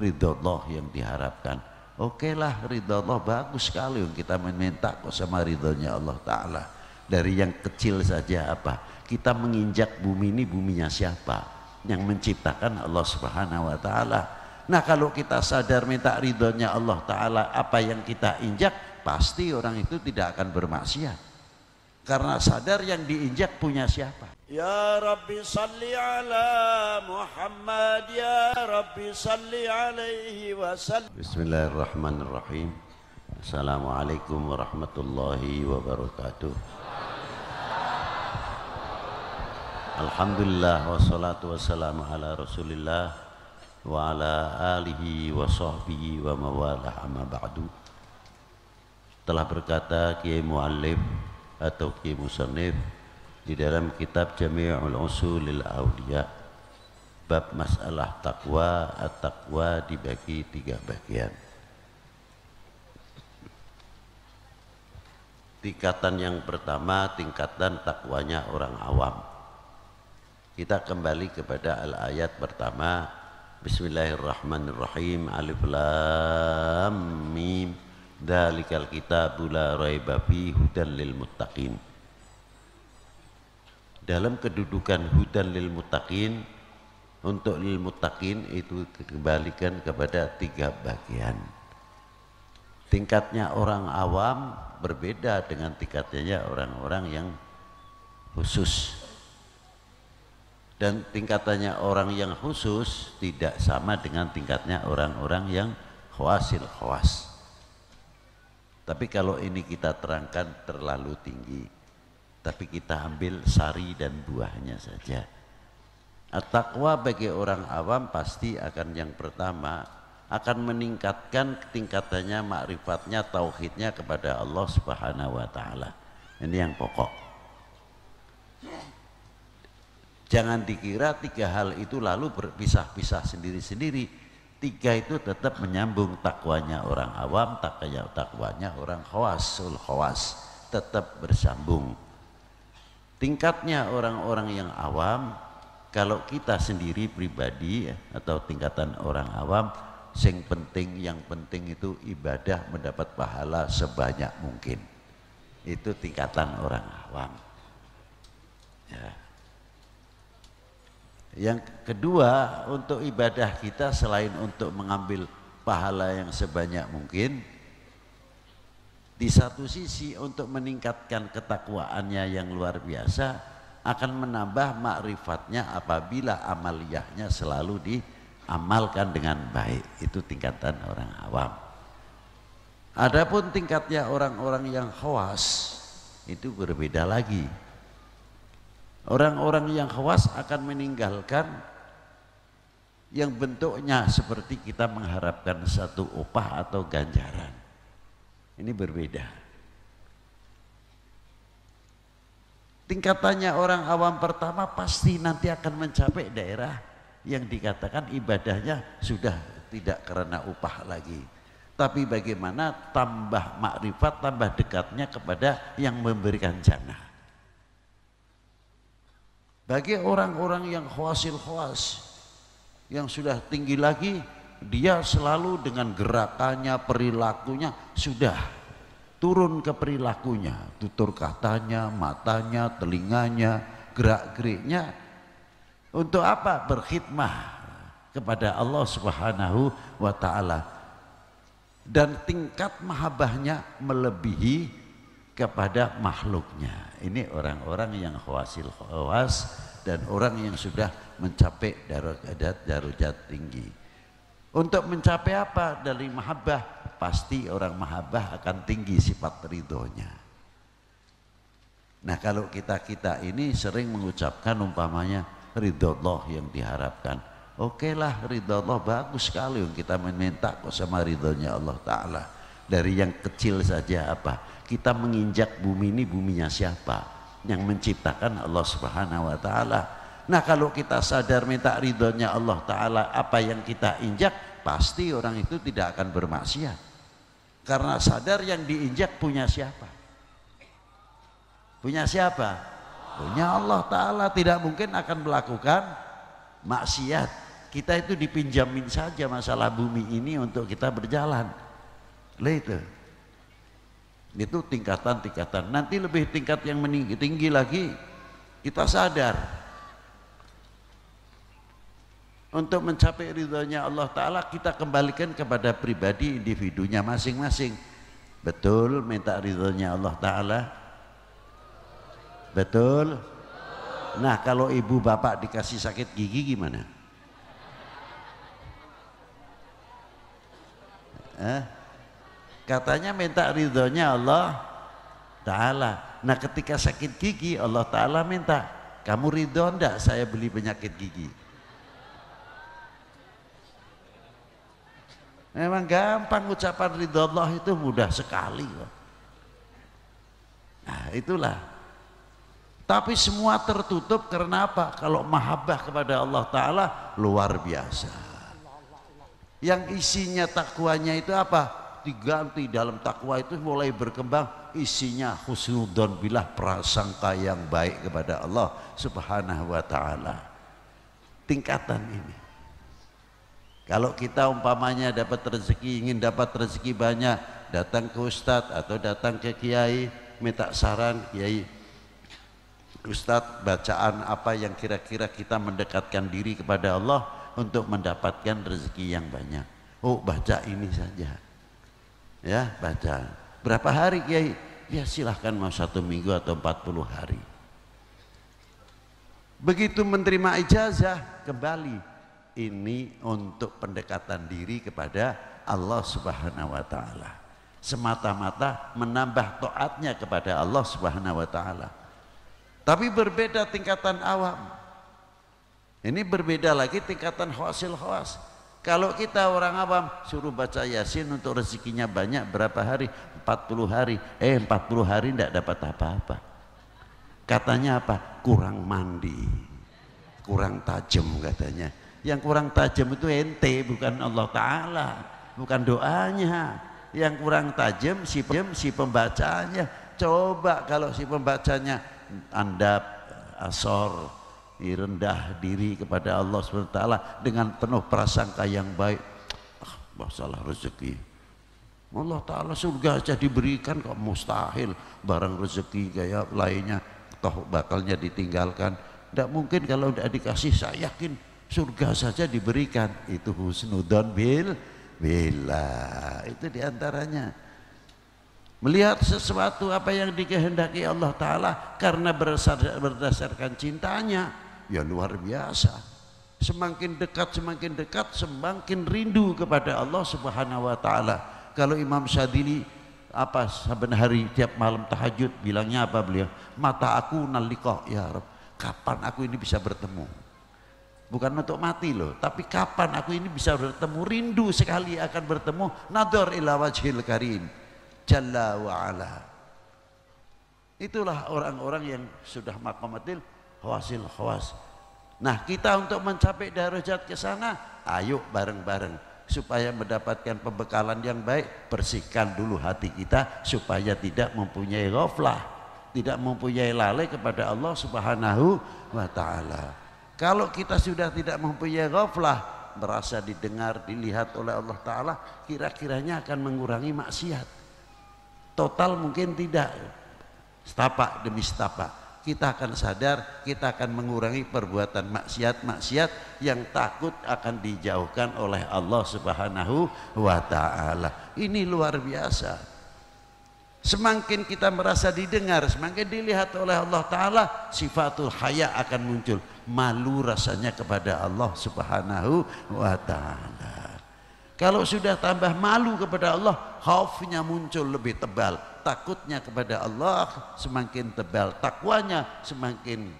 ridho Allah yang diharapkan oke okay lah ridho Allah bagus sekali kita meminta kok sama ridhonya Allah Ta'ala dari yang kecil saja apa kita menginjak bumi ini buminya siapa yang menciptakan Allah Subhanahu Wa Ta'ala nah kalau kita sadar minta ridhonya Allah Ta'ala apa yang kita injak pasti orang itu tidak akan bermaksiat karena sadar yang diinjak punya siapa Ya Rabbi salli ala Muhammad Ya Rabbi salli alaihi wa sallam Bismillahirrahmanirrahim Assalamualaikum warahmatullahi wabarakatuh Alhamdulillah wassalatu wassalamu ala rasulillah Wa ala alihi wa sahbihi wa mawalah amma ba'du Telah berkata Kiai Mu'allif atau ki Musanif di dalam kitab Jami'ul Usulil Awliya bab masalah takwa at-takwa dibagi tiga bagian tingkatan yang pertama tingkatan takwanya orang awam kita kembali kepada al-ayat pertama Bismillahirrahmanirrahim Alif Lam Mim Dalikal kita bula raiba babi hudan lil muttaqin. Dalam kedudukan hudan lil mutakin untuk lil mutakin itu dikembalikan kepada tiga bagian. Tingkatnya orang awam berbeda dengan tingkatnya orang-orang yang khusus. Dan tingkatannya orang yang khusus tidak sama dengan tingkatnya orang-orang yang khawasil khawas. Tapi kalau ini kita terangkan terlalu tinggi, tapi kita ambil sari dan buahnya saja. at bagi orang awam pasti akan yang pertama akan meningkatkan tingkatannya makrifatnya tauhidnya kepada Allah Subhanahu wa taala. Ini yang pokok. Jangan dikira tiga hal itu lalu berpisah-pisah sendiri-sendiri tiga itu tetap menyambung takwanya orang awam, takwanya takwanya orang khawasul khawas, tetap bersambung. Tingkatnya orang-orang yang awam, kalau kita sendiri pribadi ya, atau tingkatan orang awam, sing penting yang penting itu ibadah mendapat pahala sebanyak mungkin. Itu tingkatan orang awam. Ya. Yang kedua, untuk ibadah kita selain untuk mengambil pahala yang sebanyak mungkin, di satu sisi untuk meningkatkan ketakwaannya yang luar biasa akan menambah makrifatnya apabila amaliyahnya selalu diamalkan dengan baik. Itu tingkatan orang awam. Adapun tingkatnya orang-orang yang khawas itu berbeda lagi Orang-orang yang khawas akan meninggalkan yang bentuknya seperti kita mengharapkan satu upah atau ganjaran. Ini berbeda. Tingkatannya orang awam pertama pasti nanti akan mencapai daerah yang dikatakan ibadahnya sudah tidak karena upah lagi. Tapi bagaimana tambah makrifat, tambah dekatnya kepada yang memberikan jannah. Bagi orang-orang yang khawasil khawas, yang sudah tinggi lagi, dia selalu dengan gerakannya, perilakunya sudah turun ke perilakunya, tutur katanya, matanya, telinganya, gerak-geriknya. Untuk apa? Berkhidmah kepada Allah Subhanahu wa taala. Dan tingkat mahabahnya melebihi kepada makhluknya. Ini orang-orang yang khawasil khawas dan orang yang sudah mencapai darajat darajat tinggi. Untuk mencapai apa? Dari mahabbah, pasti orang mahabbah akan tinggi sifat ridhonya. Nah kalau kita-kita ini sering mengucapkan umpamanya ridho Allah yang diharapkan. Oke lah ridho Allah bagus sekali yang kita meminta kok sama ridhonya Allah Ta'ala dari yang kecil saja apa kita menginjak bumi ini buminya siapa yang menciptakan Allah subhanahu wa ta'ala nah kalau kita sadar minta ridhonya Allah ta'ala apa yang kita injak pasti orang itu tidak akan bermaksiat karena sadar yang diinjak punya siapa punya siapa punya Allah ta'ala tidak mungkin akan melakukan maksiat kita itu dipinjamin saja masalah bumi ini untuk kita berjalan later. Itu tingkatan-tingkatan. Nanti lebih tingkat yang meninggi, tinggi lagi kita sadar untuk mencapai ridhonya Allah Ta'ala kita kembalikan kepada pribadi individunya masing-masing betul minta ridhonya Allah Ta'ala betul nah kalau ibu bapak dikasih sakit gigi gimana eh? katanya minta ridhonya Allah Ta'ala nah ketika sakit gigi Allah Ta'ala minta kamu ridho enggak saya beli penyakit gigi Memang gampang ucapan ridho Allah itu mudah sekali. Nah itulah. Tapi semua tertutup karena apa? Kalau mahabbah kepada Allah Ta'ala luar biasa. Yang isinya takwanya itu apa? diganti dalam takwa itu mulai berkembang isinya husnudon bilah prasangka yang baik kepada Allah subhanahu wa ta'ala tingkatan ini kalau kita umpamanya dapat rezeki ingin dapat rezeki banyak datang ke ustadz atau datang ke kiai minta saran kiai ustadz bacaan apa yang kira-kira kita mendekatkan diri kepada Allah untuk mendapatkan rezeki yang banyak oh baca ini saja ya baca berapa hari kiai ya silahkan mau satu minggu atau empat puluh hari begitu menerima ijazah kembali ini untuk pendekatan diri kepada Allah subhanahu wa ta'ala semata-mata menambah toatnya kepada Allah subhanahu wa ta'ala tapi berbeda tingkatan awam ini berbeda lagi tingkatan khawasil khawas kalau kita orang awam suruh baca Yasin untuk rezekinya banyak berapa hari? 40 hari. Eh 40 hari tidak dapat apa-apa. Katanya apa? Kurang mandi. Kurang tajam katanya. Yang kurang tajam itu ente bukan Allah Ta'ala. Bukan doanya. Yang kurang tajam si, pem, si pembacanya. Coba kalau si pembacanya anda asor rendah diri kepada Allah SWT dengan penuh prasangka yang baik ah, masalah rezeki Allah Ta'ala surga saja diberikan kok mustahil barang rezeki kayak lainnya toh bakalnya ditinggalkan tidak mungkin kalau tidak dikasih saya yakin surga saja diberikan itu husnudon bil bila itu diantaranya melihat sesuatu apa yang dikehendaki Allah Ta'ala karena berdasarkan cintanya ya luar biasa semakin dekat semakin dekat semakin rindu kepada Allah Subhanahu wa taala kalau Imam Syadili apa saben hari tiap malam tahajud bilangnya apa beliau mata aku nalikoh ya Rabb kapan aku ini bisa bertemu bukan untuk mati loh tapi kapan aku ini bisa bertemu rindu sekali akan bertemu nador ila wajhil karim jalla wa itulah orang-orang yang sudah maqamatil khawasil khawas. Nah kita untuk mencapai darajat ke sana, ayo bareng-bareng supaya mendapatkan pembekalan yang baik bersihkan dulu hati kita supaya tidak mempunyai ghaflah tidak mempunyai lalai kepada Allah subhanahu wa ta'ala kalau kita sudah tidak mempunyai ghaflah merasa didengar dilihat oleh Allah ta'ala kira-kiranya akan mengurangi maksiat total mungkin tidak setapak demi setapak kita akan sadar, kita akan mengurangi perbuatan maksiat-maksiat yang takut akan dijauhkan oleh Allah Subhanahu wa taala. Ini luar biasa. Semakin kita merasa didengar, semakin dilihat oleh Allah taala, sifatul haya akan muncul. Malu rasanya kepada Allah Subhanahu wa taala. Kalau sudah tambah malu kepada Allah, khaufnya muncul lebih tebal. Takutnya kepada Allah semakin tebal. Takwanya semakin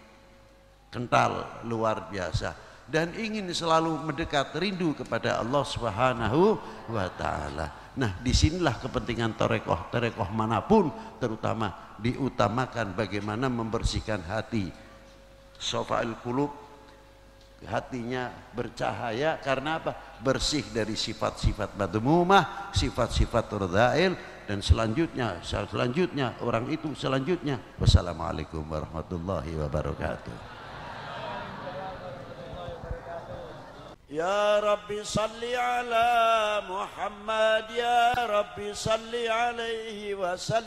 kental, luar biasa. Dan ingin selalu mendekat rindu kepada Allah Subhanahu wa Ta'ala. Nah, disinilah kepentingan torekoh, torekoh manapun, terutama diutamakan bagaimana membersihkan hati. Sofa al hatinya bercahaya karena apa? Bersih dari sifat-sifat madmumah, sifat-sifat urdail dan selanjutnya selanjutnya orang itu selanjutnya wassalamualaikum warahmatullahi wabarakatuh Ya Rabbi salli ala Muhammad Ya Rabbi salli alaihi wa